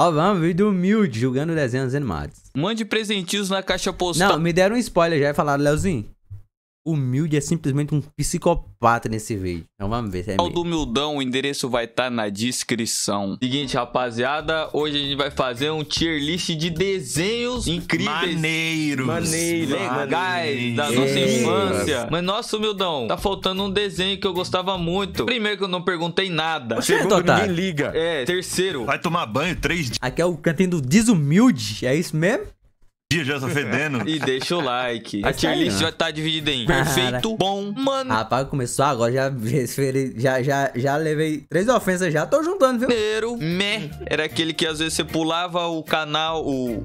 Ó, vamos, vídeo humilde, julgando desenhos animados. Mande presentinhos na caixa postal. Não, me deram um spoiler já e falaram, Leozinho, humilde é simplesmente um psicopata nesse vídeo. Então vamos ver se é do humildão, o endereço vai estar tá na descrição. Seguinte, rapaziada, hoje a gente vai fazer um tier list de desenhos incríveis. Maneiros. Maneiros. Legais, da nossa infância. Mas nossa, humildão, tá faltando um desenho que eu gostava muito. Primeiro que eu não perguntei nada. É Segundo, é ninguém liga. É, terceiro. Vai tomar banho três dias. Aqui é o cantinho do desumilde, é isso mesmo? dia já tá fedendo. E deixa o like. É a tier list já tá dividida em perfeito, bom, mano. Rapaz, começou agora, já, já, já, já levei três ofensas, já tô juntando, viu? Primeiro, me, era aquele que às vezes você pulava o canal, o...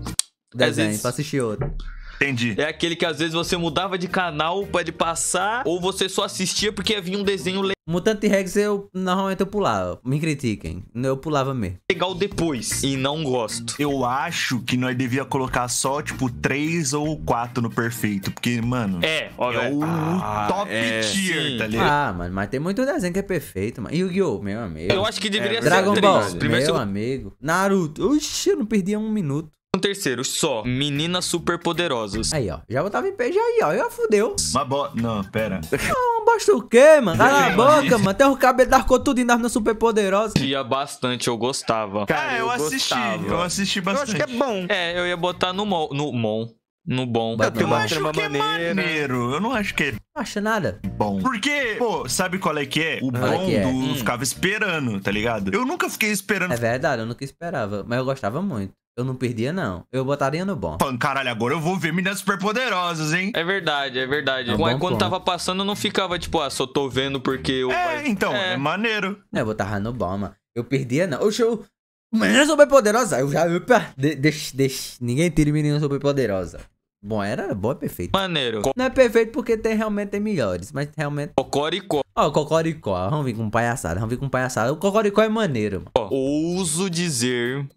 Desenho, vezes... pra assistir outro. Entendi. É aquele que às vezes você mudava de canal pra de passar, ou você só assistia porque havia um desenho legal. Mutante Rex eu normalmente eu pulava. Me critiquem. Eu pulava mesmo. Legal depois. E não gosto. Eu acho que nós devia colocar só, tipo, três ou quatro no perfeito. Porque, mano. É, olha. é o ah, top é, tier, sim. tá ligado? Ah, mano, mas tem muito desenho que é perfeito, mano. Yu-Gi-Oh! Meu amigo. Eu acho que deveria é, ser. Dragon Ball, meu amigo. Naruto. Oxi, eu não perdia um minuto. Um terceiro, só. Meninas superpoderosas. Aí, ó. Já botava em peixe aí, ó. Já fudeu. Mas bo... Não, pera. Não, bosta o quê, mano? Cala tá a boca, mano. Até o cabelo darcou tudo e nas meninas superpoderosas. Tinha bastante, eu gostava. Cara, é, eu, eu assisti. Eu assisti bastante. Eu acho que é bom. É, eu ia botar no Mon. No Mon. No bom. Eu, eu acho que é maneiro. Eu não acho que é... Não acho nada. Bom. Porque, pô, sabe qual é que é? O qual bom é é? do hum. ficava esperando, tá ligado? Eu nunca fiquei esperando. É verdade, eu nunca esperava. Mas eu gostava muito. Eu não perdia, não. Eu botaria no bom. Caralho, agora eu vou ver Meninas Superpoderosas, hein? É verdade, é verdade. É Mas quando tava passando, não ficava tipo, ah, só tô vendo porque eu... É, então, é, é maneiro. Não, eu botava no bom, mano. Eu perdia, não. Oxe, eu... Meninas Superpoderosas, eu já... Opa, de, deixa, deixa. Ninguém tira Meninas Superpoderosas. Bom, era bom, é perfeito. Maneiro. Não é perfeito porque tem, realmente tem melhores, mas realmente... Cocoricó. Ó, oh, Cocoricó. Vamos vir com palhaçada, vamos vir com palhaçada. O Cocoricó é maneiro, mano. Oh, ouso dizer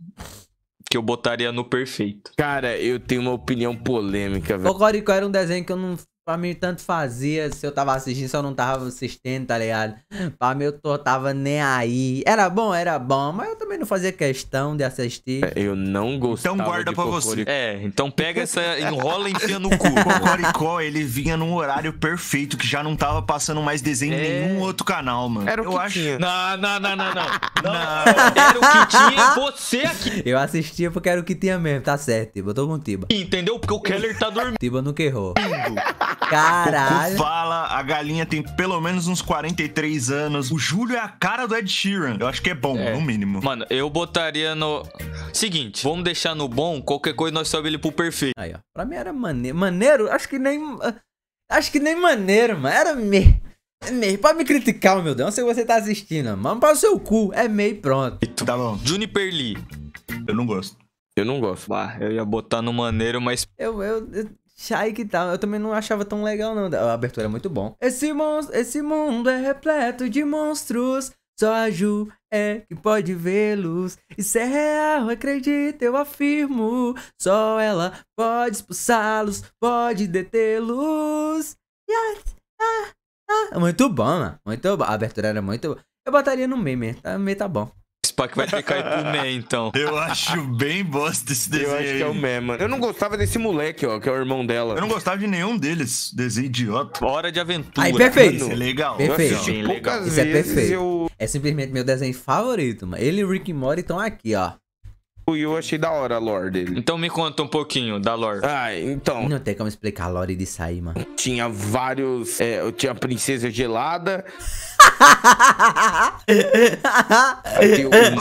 que eu botaria no perfeito. Cara, eu tenho uma opinião polêmica, velho. O Corico era um desenho que eu não Pra mim, tanto fazia se eu tava assistindo, se eu não tava assistindo, tá ligado? Pra mim, eu tô, tava nem aí. Era bom, era bom, mas eu também não fazia questão de assistir. É, eu não então gostava Então guarda de pra você. É, então pega essa, enrola e enfia no cu. coricó ele vinha num horário perfeito, que já não tava passando mais desenho em é. nenhum outro canal, mano. Era o eu que acho... tinha. Não, não, não, não, não. não. Era o que tinha você aqui. Eu assistia porque era o que tinha mesmo, tá certo, Tiba. tô com o Tiba. Entendeu? Porque o Keller tá dormindo. Tiba nunca errou. Caralho. Cucu fala, a galinha tem pelo menos uns 43 anos. O Júlio é a cara do Ed Sheeran. Eu acho que é bom, é. no mínimo. Mano, eu botaria no. Seguinte, vamos deixar no bom, qualquer coisa nós sobe ele pro perfeito. Aí, ó. Pra mim era maneiro. Maneiro? Acho que nem. Ah, acho que nem maneiro, mano. Era me. É meio. Pode me criticar, meu Deus. Não sei se você tá assistindo, Mano, para o seu cu. É meio pronto. Tá bom. Juniper Lee. Eu não gosto. Eu não gosto. Bah, eu ia botar no maneiro, mas. Eu, eu, eu Shy que tal. Eu também não achava tão legal, não. A abertura é muito bom. Esse, mon esse mundo é repleto de monstros. Só a Ju é que pode vê-los. Isso é real, acredita, eu afirmo. Só ela pode expulsá-los, pode detê-los. Yes. Ah, ah. Muito bom, mano. Muito bom. A abertura era muito boa. Eu botaria no meme, tá? No meme tá bom que vai ter Mé, então. Eu acho bem bosta esse desenho. Eu acho aí. que é o Mé, mano. Eu não gostava desse moleque, ó, que é o irmão dela. Eu não gostava de nenhum deles. Desenho idiota. Hora de aventura. Aí, perfeito. é legal. Perfeito. É é eu legal Isso é perfeito. Eu... É simplesmente meu desenho favorito, mano. Ele e Rick e Morty estão aqui, ó. E eu achei da hora a lore dele. Então me conta um pouquinho da lore. Ah, então. Não tem como explicar a lore de sair, mano. Tinha vários. É, eu tinha a princesa gelada aí tem lá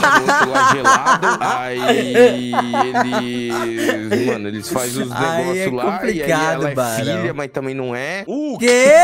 gelado, aí eles. Mano, eles fazem os é negócios é lá e aí ela é barão. filha, mas também não é. O quê?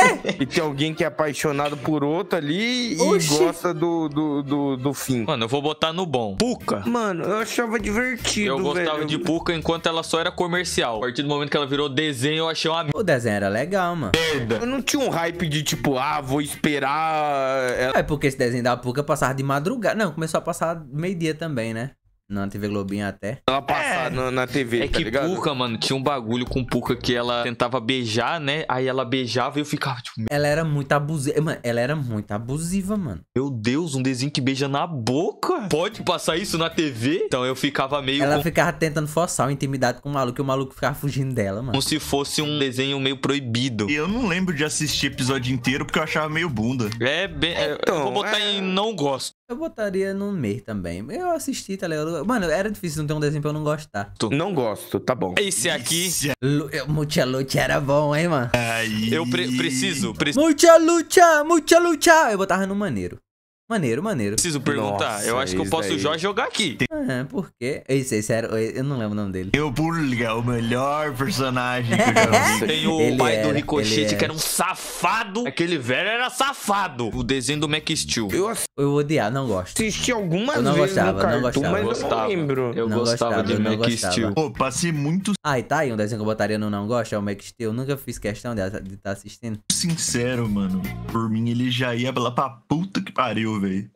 E tem alguém que é apaixonado por outro ali Oxi. e gosta do, do, do, do, fim. Mano, eu vou botar no bom. Puca. Mano, eu achava divertido. Eu gostava velho. de Puca enquanto ela só era comercial. A partir do momento que ela virou desenho, eu achei uma. O desenho era legal, mano. Merda. Eu não tinha um hype de tipo, ah, vou esperar ela, É porque esse desenho da Puca passava de madrugada. Não, começou a passar meio-dia também, né? Na TV Globinha até. Ela passar é. na, na, TV, É tá que ligado? Puka, mano, tinha um bagulho com Puka que ela tentava beijar, né? Aí ela beijava e eu ficava tipo... Ela era muito abusiva, mano. Ela era muito abusiva, mano. Meu Deus, um desenho que beija na boca? Pode passar isso na TV? Então eu ficava meio... Ela com... ficava tentando forçar a intimidade com o maluco e o maluco ficava fugindo dela, mano. Como se fosse um desenho meio proibido. E Eu não lembro de assistir episódio inteiro porque eu achava meio bunda. É, bem... Então, eu vou então, botar é... em não gosto. Eu botaria no meio também. Eu assisti, tá ligado? Mano, era difícil não ter um desenho pra eu não gostar. Tu não gosto, tá bom. Esse aqui. Mucha Lucha era bom, hein, mano? Aí. Eu pre preciso. Pre mucha Lucha, Mucha Lucha. Eu botava no maneiro. Maneiro, maneiro. Preciso perguntar. Nossa, eu acho que eu posso já jogar aqui. Ah, por quê? Esse, esse era, eu não lembro o nome dele. Eu Burga, o melhor personagem que eu já vi. Tem o ele pai era, do Ricochete, que era um safado. Aquele velho era safado. O desenho do Mac Steel. Eu, eu odiar não gosto. Assisti algumas eu não vezes gostava, no cartoon, não gostava. mas eu gostava. não lembro. Eu não gostava, do Mac Steel. Pô, passei muito... Ah, e tá aí um desenho que eu botaria no não gosto, é o Mac Steel. Eu nunca fiz questão de estar tá assistindo. Sincero, mano. Por mim, ele já ia lá pra puta que pariu, velho.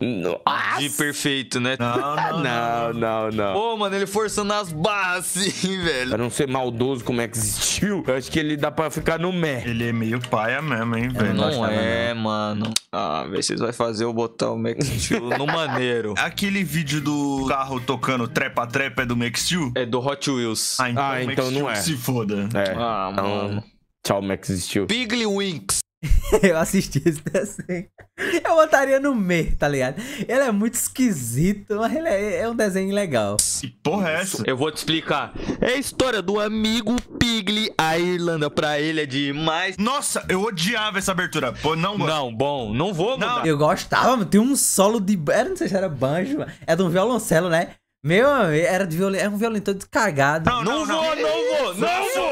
De perfeito, né? Não, não, não, não, não. Pô, mano, ele forçando as barras assim, velho. Pra não ser maldoso como é que existiu, eu acho que ele dá pra ficar no mé. Ele é meio paia mesmo, hein, velho. Não, é, não é, mano. Ah, velho, vocês vão fazer eu botar o Max Steel no maneiro. Aquele vídeo do carro tocando trepa-trepa é do Max Steel? É do Hot Wheels. Ah, então, ah, então não é. se foda. É. Ah, então, mano. Então, tchau, Max Steel. Piglewinks. eu assisti esse desenho. Eu botaria no meio, tá ligado? Ele é muito esquisito, mas ele é, é um desenho legal. Que porra é essa? Eu vou te explicar. É a história do amigo Pigli. A Irlanda pra ele é demais. Nossa, eu odiava essa abertura. Pô, não gosto. Não, bom, não vou não. Eu gostava, tem um solo de... Era, não sei se era banjo, é de um violoncelo, né? Meu era de violino, É um violino todo cagado. Não, não, não, não vou, não vou, não vou!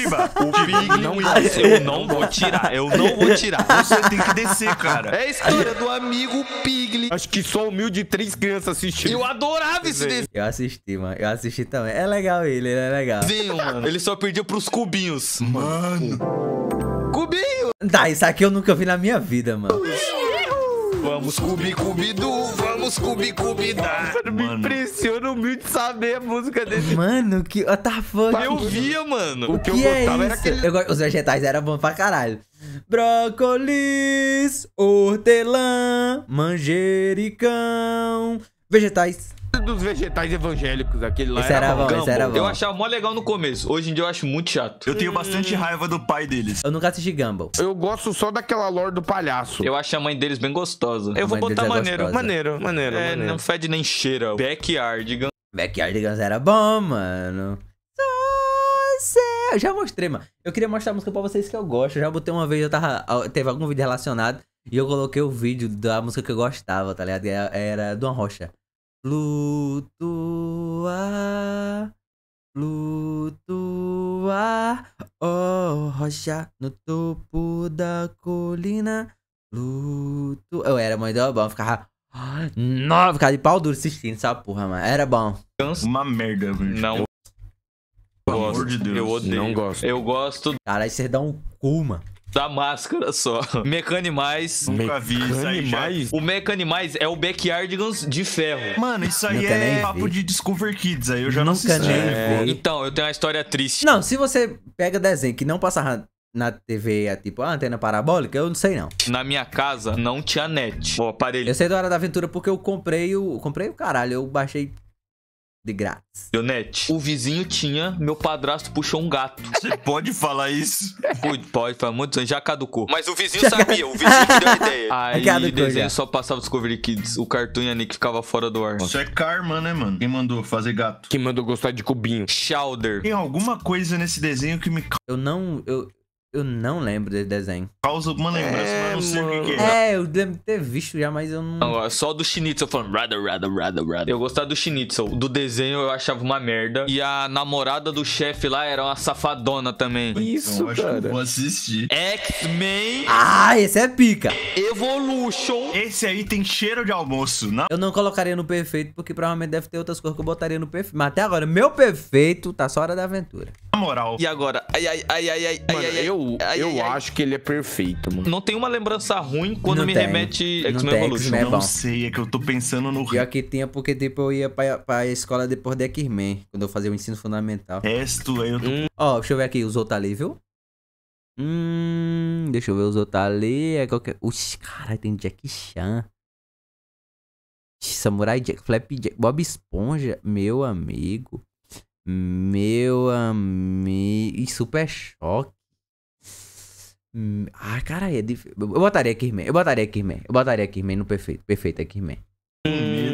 Giba, o Big não desce. Eu não vou tirar. Eu não vou tirar. Você tem que descer, cara. É a história do amigo Pigli. Acho que só humilde três crianças assistindo. Eu adorava esse desenho. Eu assisti, mano. Eu assisti também. É legal ele, ele é legal. Desenho, mano. Ele só perdia pros cubinhos. Mano. Cubinho! Tá, isso aqui eu nunca vi na minha vida, mano. Vamos, cubi, Cubi vamos vamos cubidar Mano, me impressiona humilde saber a música dele. Mano, que what the fuck? Eu via, mano. O que, que eu é gostava isso? era aquele... Eu Os vegetais eram bons pra caralho. Brócolis, hortelã, manjericão, vegetais dos vegetais evangélicos, aquele lá. Esse era, era bom, Gumball. era bom. Eu achava mó legal no começo. Hoje em dia eu acho muito chato. Eu tenho bastante raiva do pai deles. Eu nunca assisti Gumball. Eu gosto só daquela lore do palhaço. Eu acho a mãe deles bem gostosa. Eu vou botar é maneiro. Maneiro, maneiro. É, maneiro. não fede nem cheira. Backyard Guns. Backyard Guns era bom, mano. Eu já mostrei, mano. Eu queria mostrar a música pra vocês que eu gosto. Eu já botei uma vez, eu tava. Teve algum vídeo relacionado. E eu coloquei o vídeo da música que eu gostava, tá ligado? É- era, era do Rocha. Flutuar, flutuar, oh rocha no topo da colina. Flutuar. Eu era muito bom, ficava. Nossa, ficava de pau duro assistindo essa porra, mano. Era bom. Uma merda, velho. Não. Pelo amor de Deus. Eu odeio. Não gosto. Eu gosto. Caralho, você dá um cu, mano da máscara só. Mecanimais. Nunca vi isso aí. Já... O Mecanimais é o Backyardigans de ferro. Mano, isso aí Nunca é papo vi. de Discover Kids, aí eu já Nunca não assisti. É... Então, eu tenho uma história triste. Não, se você pega desenho que não passa na TV, é tipo, a ah, antena parabólica, eu não sei não. Na minha casa não tinha net, o aparelho. Eu sei da Hora da Aventura porque eu comprei o... Comprei o caralho, eu baixei de grátis. Leonete, o vizinho tinha, meu padrasto puxou um gato. Você pode falar isso? Pode, pode, faz muito. anos, já caducou. Mas o vizinho sabia, o vizinho que deu a ideia. Aí caducou, desenho já. só passava Discovery Kids, o cartoon e a Nick ficava fora do ar. Isso é karma, né, mano? Quem mandou fazer gato? Quem mandou gostar de cubinho? Chowder. Tem alguma coisa nesse desenho que me... Eu não... Eu, eu não lembro desse desenho. Causa alguma lembrança, é, mas eu não sei o que, que é. É, eu lembro de ter visto já, mas eu não. não é só do Schnitzel falando rada, rada, rada, rada. Eu gostava do Schnitzel. Do desenho eu achava uma merda. E a namorada do chefe lá era uma safadona também. Isso, então, cara. Acho que eu vou assistir. X-Men. Ah, esse é pica. Evolution. Esse aí tem cheiro de almoço, não? Eu não colocaria no perfeito, porque provavelmente deve ter outras coisas que eu botaria no perfeito. Mas até agora, meu perfeito tá só hora da aventura moral. E agora? Ai, ai, ai, ai, ai, mano, ai, ai, eu, ai, eu ai, acho que ele é perfeito, mano. Não tem uma lembrança ruim quando não me tem. remete X-Men Evolution. x é não sei, é que eu tô pensando no... Pior que tinha, porque tipo, eu ia pra, pra escola depois de X-Men, quando eu fazia o ensino fundamental. Resto, aí eu tô... Hum. Ó, hum. oh, deixa eu ver aqui, Os outros tá ali, viu? Hum, deixa eu ver os outros tá ali. É qualquer. Uxi, é? caralho, tem Jack Chan. Samurai Jack, Flap Jack, Bob Esponja, meu amigo. Meu amigo. E super choque. Hum, ah, cara, é difícil. Eu botaria Kirman. Eu botaria Kirman. Eu botaria Kirman no perfeito. Perfeito é Kirman. Meu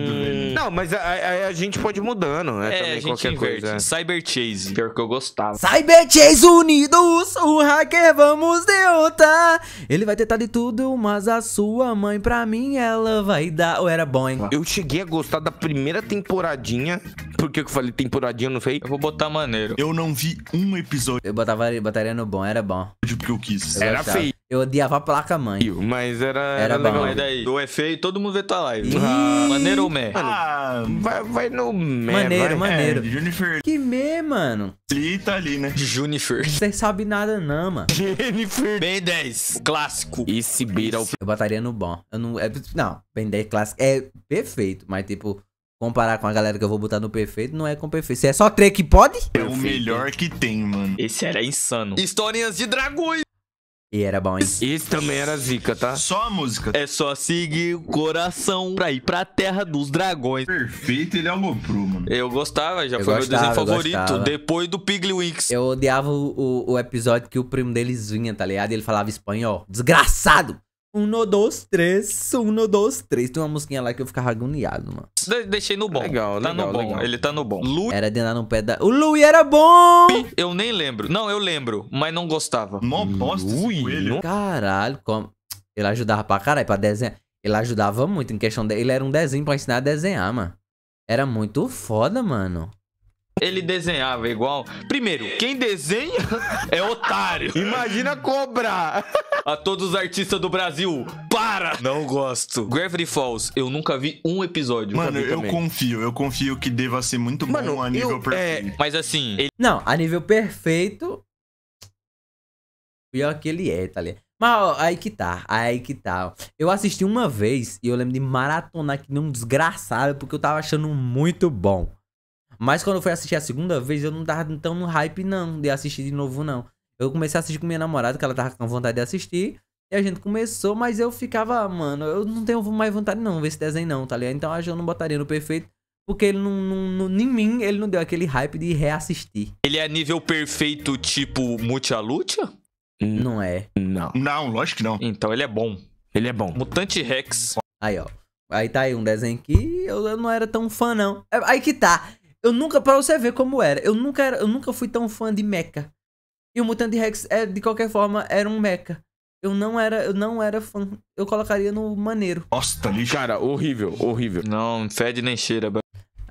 não, mas a, a, a gente pode ir mudando, né? É, também, a gente inverte. Coisa. Cyber Chase. Pior que eu gostava. Cyber Chase unidos, o hacker vamos derrotar. Ele vai tentar de tudo, mas a sua mãe pra mim ela vai dar. Ou era bom, hein? Eu cheguei a gostar da primeira temporadinha. Por que eu falei temporadinha, não sei. Eu vou botar maneiro. Eu não vi um episódio. Eu botava, botaria no bom, era bom. Porque eu quis. Eu era feio. Eu odiava a placa mãe. Mas era, era, era legal. Bom. Daí, do efeito, todo mundo vê tua live. Ah, maneiro ou meh? Ah, vai, vai no meh. Maneiro, vai. maneiro. É, Junifer. Que meh, mano? Lita tá ali, né? Junifer. Você sabe nada não, mano. Jennifer. Ben 10. Clássico. Esse beira o... Eu botaria no bom. Eu não... É, não, Ben 10 clássico é perfeito, mas tipo comparar com a galera que eu vou botar no perfeito, não é com perfeito. Se é só três que pode? É o melhor que tem, mano. Esse era insano. Histórias de dragões. E era bom, hein? Esse também era zica, tá? Só a música. É só seguir o coração pra ir pra terra dos dragões. Perfeito, ele aloprou, é mano. Eu gostava, já eu foi gostava, meu desenho favorito. Depois do Piglewix. Eu odiava o, o, o, episódio que o primo deles vinha, tá ligado? Ele falava espanhol. Desgraçado! Um, dois, três. Um, dois, três. Tem uma musiquinha lá que eu ficava agoniado, mano. De deixei no bom. Legal, tá legal, no bom. Legal. Ele tá no bom. Lu... Era de andar no pé da. O Lui era bom! Eu nem lembro. Não, eu lembro, mas não gostava. Mó bosta. Caralho, como. Ele ajudava pra caralho, pra desenhar. Ele ajudava muito em questão. De... Ele era um desenho pra ensinar a desenhar, mano. Era muito foda, mano. Ele desenhava igual. Primeiro, quem desenha é otário. Imagina cobrar a todos os artistas do Brasil. Para! Não gosto. Gravity Falls, eu nunca vi um episódio. Mano, eu confio, eu confio que deva ser muito Mano, bom a nível eu, é, perfeito. É, mas assim. Ele... Não, a nível perfeito. Pior que ele é, tá ligado? Mas ó, aí que tá, aí que tá. Eu assisti uma vez e eu lembro de maratonar que não desgraçado, porque eu tava achando muito bom. Mas quando eu fui assistir a segunda vez, eu não tava tão no hype, não, de assistir de novo, não. Eu comecei a assistir com minha namorada, que ela tava com vontade de assistir. E a gente começou, mas eu ficava, ah, mano, eu não tenho mais vontade não ver esse desenho não, tá ligado? Então acho que eu não botaria no perfeito, porque ele não, não, não, em mim, ele não deu aquele hype de reassistir. Ele é nível perfeito tipo Mucha hum. Não é. Não. Não, lógico que não. Então ele é bom. Ele é bom. Mutante Rex. Aí, ó. Aí tá aí um desenho que eu, eu não era tão fã, não. É, aí que tá. Eu nunca, pra você ver como era, eu nunca, era, eu nunca fui tão fã de Mecha. E o Mutante Rex, é, de qualquer forma, era um mecha. Eu não era, eu não era fã. Eu colocaria no maneiro. Nossa, tá lixo. Cara, horrível, horrível. Não, fede nem cheira.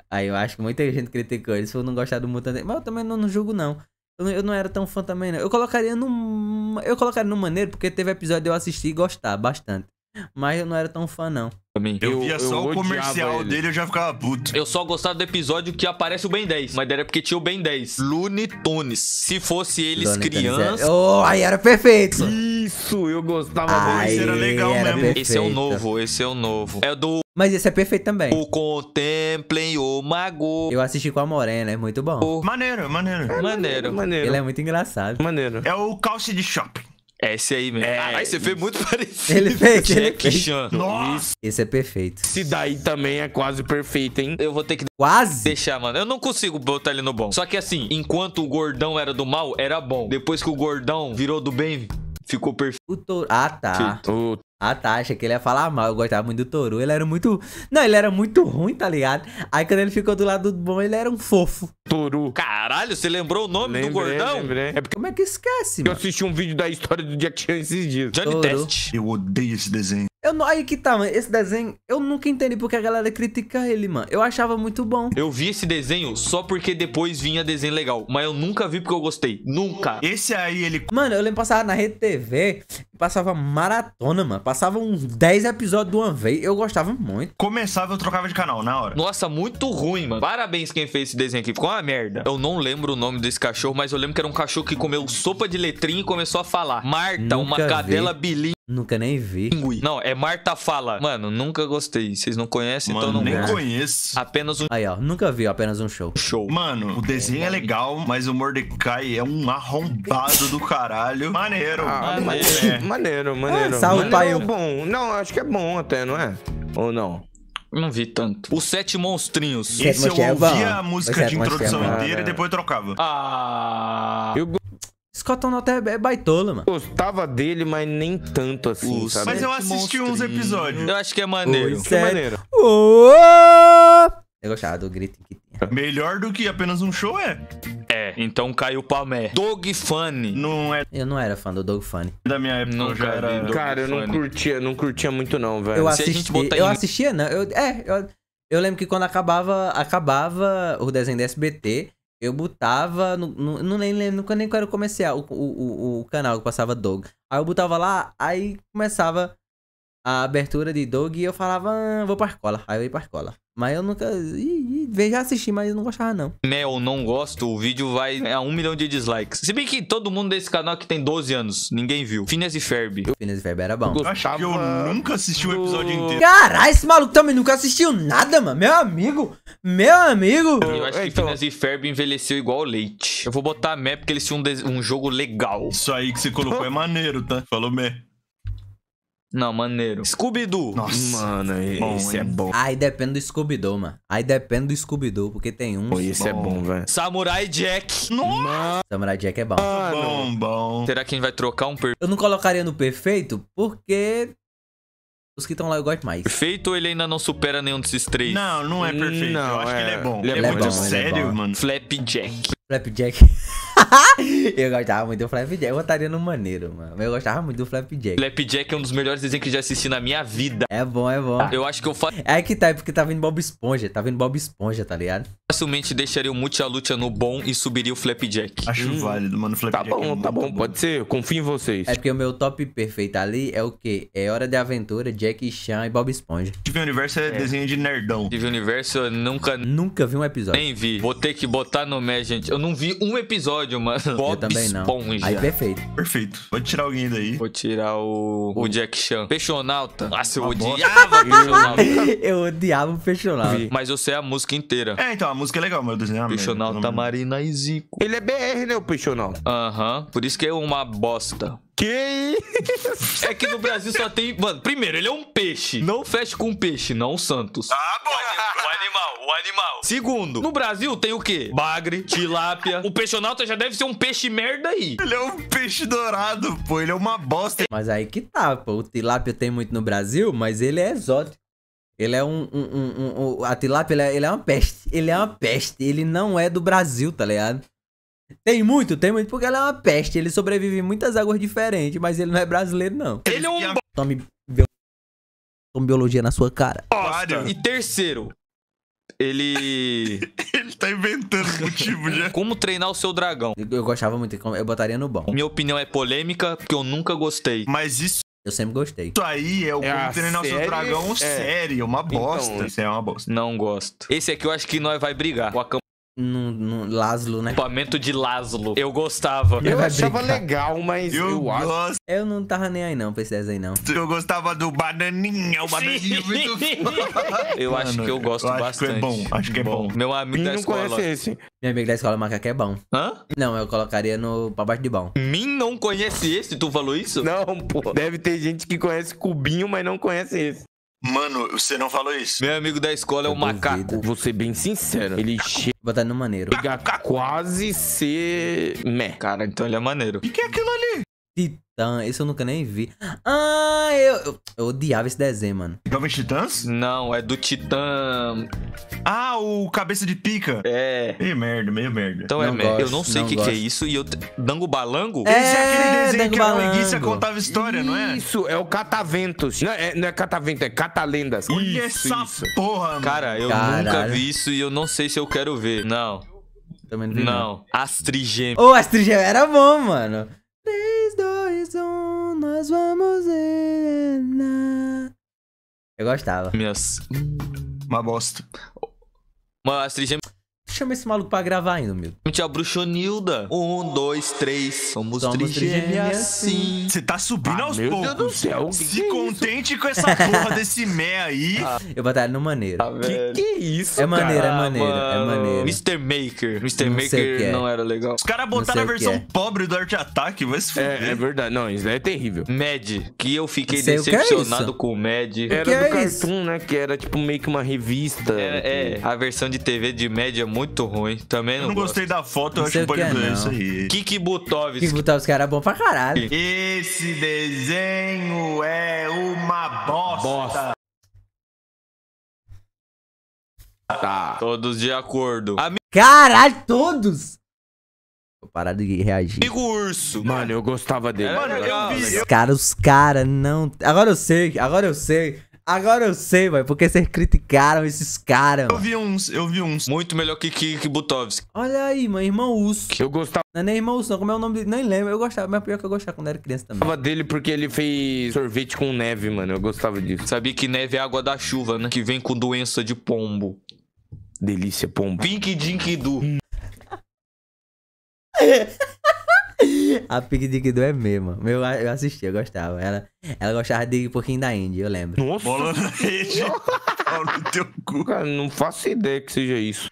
Aí eu acho que muita gente criticou eles por não gostar do Mutante. Mas eu também não, não julgo, não. Eu, eu, não era tão fã também, não. Eu colocaria no. Eu colocaria no maneiro, porque teve episódio eu assisti e gostar bastante mas eu não era tão fã, não. Também. Eu, eu via só eu o comercial ele. dele, eu já ficava puto. Eu só gostava do episódio que aparece o Ben 10, mas era porque tinha o Ben 10. Looney Tunes. Se fosse eles é- crianças... Era... Oh, aí era perfeito! Isso, eu gostava Ai, desse, era legal era mesmo. Perfeito. Esse é o novo, esse é o novo. É do... Mas esse é perfeito também. O Contemplem o Mago. Eu assisti com a Morena, é muito bom. O... Maneiro, maneiro. É maneiro. maneiro. Ele é muito engraçado. Maneiro. É o calce de shopping. É esse aí mesmo. É, Caralho, você fez muito parecido. Ele fez, ele fez. Nossa! Esse é perfeito. Esse daí também é quase perfeito, hein? Eu vou ter que... Quase? Deixar, mano. Eu não consigo botar ele no bom. Só que assim, enquanto o gordão era do mal, era bom. Depois que o gordão virou do bem, ficou perfeito. O touro... Ah, tá. O... Ah, tá. Achei que ele ia falar mal. Eu gostava muito do touro. Ele era muito... Não, ele era muito ruim, tá ligado? Aí quando ele ficou do lado do bom, ele era um fofo. Toru. Caralho, você lembrou o nome lembrei, do gordão? Lembrei. É porque como é que esquece? Eu mano? assisti um vídeo da história do Jack Chan esses dias. Johnny Toru. Test. Eu odeio esse desenho. Eu não, aí que tá, mano. Esse desenho, eu nunca entendi porque a galera critica ele, mano. Eu achava muito bom. Eu vi esse desenho só porque depois vinha desenho legal. Mas eu nunca vi porque eu gostei. Nunca. Esse aí, ele. Mano, eu lembro passava na Rede TV, passava maratona, mano. Passava uns 10 episódios de uma vez. Eu gostava muito. Começava, eu trocava de canal na hora. Nossa, muito ruim, mano. Parabéns quem fez esse desenho aqui. Ficou uma merda. Eu não lembro o nome desse cachorro, mas eu lembro que era um cachorro que comeu sopa de letrinha e começou a falar. Marta, Nunca uma cadela vi. bilíngue. Nunca nem vi. Não, é Marta Fala. Mano, nunca gostei. Vocês não conhecem, então Mano, então não nem conheço. Apenas um Aí, ó. Nunca vi, apenas um show. show. Mano, o desenho é legal, mas o Mordecai é um arrombado do caralho. Maneiro. Ah, maneiro. É. maneiro, maneiro. salve, Maneiro pai. é bom. Não, acho que é bom até, não é? Ou não? Não vi tanto. Os Sete Monstrinhos. Esse eu é ouvia é a música Sete de é introdução é inteira e depois trocava. Ah. Eu... Scott é, é baitola, mano. Gostava dele, mas nem tanto assim, sabe Mas eu assisti uns episódios. Eu acho que é maneiro. Ui, que é maneiro. Oh! Eu gostava do grito que tinha. Melhor do que apenas um show é. Então caiu Palmé. Dog Funny. Não é. Eu não era fã do Dog Funny. Da minha época não eu já era. Dog Cara, eu não curtia, não curtia muito, não, velho. Eu, assisti, eu em... assistia, não. Eu, é, eu, eu lembro que quando acabava, acabava o desenho da SBT, eu botava. No, no, não nem lembro nunca nem era o comercial, o, o, o, canal que passava Dog. Aí eu botava lá, aí começava a abertura de Dog e eu falava, ah, vou pra escola. Aí eu ia pra escola. Mas eu nunca. Ih, já assisti, mas eu não gostava, não. Mel, né, não gosto. O vídeo vai a um milhão de dislikes. Se bem que todo mundo desse canal aqui tem 12 anos. Ninguém viu. Finas e Ferb. Eu... e Ferb era bom. Eu que eu nunca assisti o um episódio inteiro. Caralho, esse maluco também nunca assistiu nada, mano. Meu amigo. Meu amigo. Eu acho que Finas então- e Ferb envelheceu igual leite. Eu vou botar Mé porque eles tinham um, um jogo legal. Isso aí que você colocou é maneiro, tá? Falou Mé. Não, maneiro. Scooby-Doo. Nossa. Mano, bom, esse é hein? é bom. Aí depende do Scooby-Doo, mano. Aí depende do Scooby-Doo, porque tem um. Pô, esse é bom. é bom, velho. Samurai Jack. Nossa. Mano. Samurai Jack é bom. Mano. Bom, bom. Será que a gente vai trocar um perfeito? Eu não colocaria no perfeito porque os que estão lá eu gosto mais. Perfeito ou ele ainda não supera nenhum desses três? Não, não é perfeito. Não, eu acho é... que ele é, é. bom. Ele, ele é, é, muito bom, sério, é mano. Flapjack. Flapjack. eu gostava muito do Flapjack. Eu estaria no maneiro, mano. Eu gostava muito do Flapjack. Flapjack é um dos melhores desenhos que já assisti na minha vida. É bom, é bom. Eu acho que eu faço. É que tá, é porque tá vindo Bob Esponja. Tá vindo Bob Esponja, tá ligado? Facilmente deixaria o Multialucha no bom e subiria o Flapjack. Acho hum. válido, mano. Flapjack. Tá é bom, é tá bom. bom. Pode ser. Eu confio em vocês. É porque o meu top perfeito ali é o quê? É Hora de Aventura, Jack Chan e Bob Esponja. Tive Universo é, é. desenho de nerdão. Tive Universo eu nunca. Nunca vi um episódio. Nem vi. Vou ter que botar no Magic, gente eu não vi um episódio, mano. Bob eu também não. Esponja. Aí perfeito. Perfeito. Vou tirar alguém daí. Vou tirar o, o Jack Chan. Peixonauta. Nossa, eu Uma odiava Peixonauta. eu odiava o Peixonauta. Mas eu sei a música inteira. É, então, a música é legal, mas eu desenho Peixonauta, é Marina e Zico. Ele é BR, né, o Peixonauta? Aham. Por isso que é uma bosta. Que isso? É que no Brasil só tem. Mano, primeiro, ele é um peixe. Não feche com peixe, não o Santos. Ah, bom. O animal, o animal. Segundo, no Brasil tem o quê? Bagre, tilápia. O peixonauta já deve ser um peixe merda aí. Ele é um peixe dourado, pô. Ele é uma bosta. Mas aí que tá, pô. O tilápia tem muito no Brasil, mas ele é exótico. Ele é um. um, um, um a tilápia, ele é, ele é uma peste. Ele é uma peste. Ele não é do Brasil, tá ligado? Tem muito, tem muito, porque ele é uma peste. Ele sobrevive em muitas águas diferentes, mas ele não é brasileiro, não. Ele é um... É tome, bio... Tome biologia na sua cara. Otário. E terceiro, ele... ele tá inventando motivo já. Como treinar o seu dragão. Eu, eu gostava muito, eu botaria no bom. Minha opinião é polêmica, porque eu nunca gostei. Mas isso... Eu sempre gostei. Isso aí é o é treinar o seu dragão é. sério, é uma então, bosta. Então, isso é uma bosta. Não gosto. Esse aqui eu acho que nós vai brigar. O Akam no, no Laszlo, né? Equipamento de Laszlo. Eu gostava. Eu, eu achava brincar. legal, mas eu, eu Eu não tava nem aí não pra esse aí, não. Eu gostava do Bananinha, o Bananinha é muito Eu Mano, acho que eu gosto eu acho bastante. Acho que é bom, acho que é bom. bom. Meu amigo da não escola. Conhece esse. Meu amigo da escola macaca é bom. Hã? Não, eu colocaria no pra baixo de bom. Mim não conhece esse? Tu falou isso? Não, pô. Deve ter gente que conhece Cubinho, mas não conhece esse. Mano, você não falou isso. Meu amigo da escola é um macaco. Vou ser bem sincero. Ele chega. dar no maneiro. Chega quase ser. Meh. Cara, então ele é maneiro. O que, que é aquilo ali? Titã, esse eu nunca nem vi. Ah, eu, eu, eu odiava esse desenho, mano. Jovens Titãs? Não, é do Titã. Ah, o Cabeça de Pica. É. Meio merda, meio merda. Então é merda. Eu não sei o que, que é isso. E eu. Dango Balango? É, Esse é aquele é, desenho que a preguiça contava história, não é? Isso, é o Cataventos. Não é, não é Catavento, é Catalendas. Olha essa porra, mano. Cara, eu Caralho. nunca vi isso e eu não sei se eu quero ver. Não, Também não não. As Ô, as era bom, mano. 3, 2, 1, nós vamos eliminar. Eu gostava. Minhas. Uma bosta. Uma astrinha chama esse maluco pra gravar ainda, meu. Gente, é o Bruxonilda. Um, dois, três. Somos, Somos trigêmeas, sim. Você tá subindo ah, aos meu poucos. Meu Deus do é céu. Se é contente isso? com essa porra desse mé aí. Ah, eu batalho no maneiro. Ah, que que é isso, É maneiro, é cara? é maneiro, ah, é maneiro. Mr. Maker. Mr. Não Maker é. não era legal. Os caras botaram a versão pobre do Art Attack, vai se fuder. É, é verdade. Não, isso é terrível. Mad, que eu fiquei sei, decepcionado com o Mad. Era do Cartoon, né? Que era tipo meio que uma revista. É, né, é. a versão de TV de Mad é muito muito ruim. Também não, eu não gosto. gostei da foto, eu acho que pode é, isso aí. Kiki Butovski. Kiki Butovski era é bom pra caralho. Esse desenho é uma bosta. bosta. Tá. Todos de acordo. Ami... Caralho, todos! parado parar de reagir. Amigo urso. Mano, eu gostava dele. É Mano, eu vi. Os caras, os caras não. Agora eu sei, agora eu sei. Agora eu sei, velho, porque vocês criticaram esses caras. Eu vi uns, eu vi uns. Muito melhor que, que, Butovski. Olha aí, mano, irmão Us. Que eu gostava. Não é nem irmão Us, não. Como é o nome dele? Nem lembro. Eu gostava, mas pior que eu gostava quando era criança também. Eu gostava dele porque ele fez sorvete com neve, mano. Eu gostava disso. Sabia que neve é água da chuva, né? Que vem com doença de pombo. Delícia, pombo. Pink Dink Du. A Pig Dick Do é mesmo. Eu, eu assistia, eu gostava. Ela, ela gostava de pouquinho da Indy, eu lembro. Nossa. Bola na rede. no teu cu. Cara, não faço ideia que seja isso.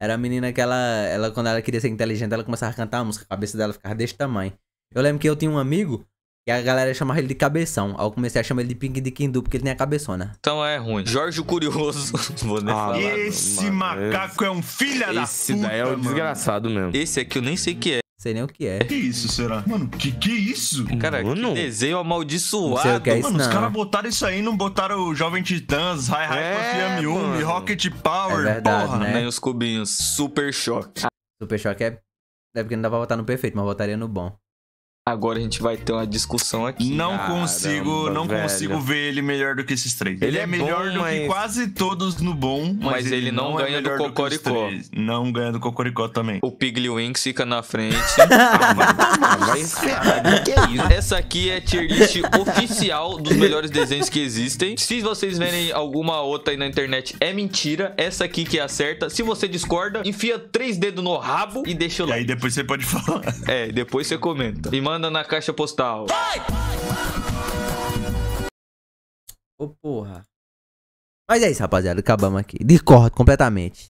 Era a menina que ela, ela, quando ela queria ser inteligente, ela começava a cantar a música, a cabeça dela ficava desse tamanho. Eu lembro que eu tinha um amigo que a galera chamava ele de cabeção. Aí eu comecei a chamar ele de Pink de Kindu, porque ele tem a cabeçona. Então é ruim. Jorge o Curioso. Vou nem ah, falar. Esse macaco é um filho é da puta. Esse daí é o desgraçado mesmo. Esse aqui eu nem sei que é. Sei nem o que é. Que isso, será? Mano, que que isso? Cara, mano. que desenho amaldiçoado. Não sei o que é isso, mano, não. os caras botaram isso aí, não botaram o Jovem Titãs, Hi Hi é, Rocket Power, é verdade, porra. Né? Nem os cubinhos. Super Choque. Super Choque é... É porque não dá pra botar no perfeito, mas botaria no bom. Agora a gente vai ter uma discussão aqui. Não Caramba, consigo, não velho. consigo ver ele melhor do que esses três. Ele, ele é, é, melhor bom, do mas... que quase todos no bom, mas, mas ele, ele, não, não é ganha é do Cocoricó. Do não ganha do Cocoricó também. O Piglewink fica na frente. Ah, que é Essa aqui é a tier list oficial dos melhores desenhos que existem. Se vocês verem alguma outra aí na internet, é mentira. Essa aqui que é a certa. Se você discorda, enfia três dedos no rabo e deixa o like. E aí depois você pode falar. É, depois você comenta. E manda na caixa postal. Vai! Ô, oh, porra. Mas é isso, rapaziada. Acabamos aqui. Discordo completamente.